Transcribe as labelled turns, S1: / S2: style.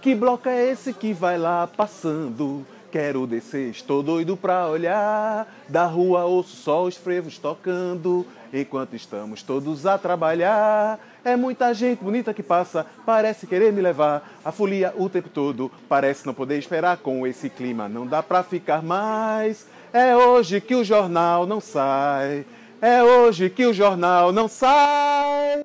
S1: Que bloco é esse que vai lá passando? Quero descer, estou doido pra olhar. Da rua ouço só os frevos tocando, enquanto estamos todos a trabalhar. É muita gente bonita que passa, parece querer me levar. A folia o tempo todo, parece não poder esperar. Com esse clima não dá pra ficar mais. É hoje que o jornal não sai. É hoje que o jornal não
S2: sai.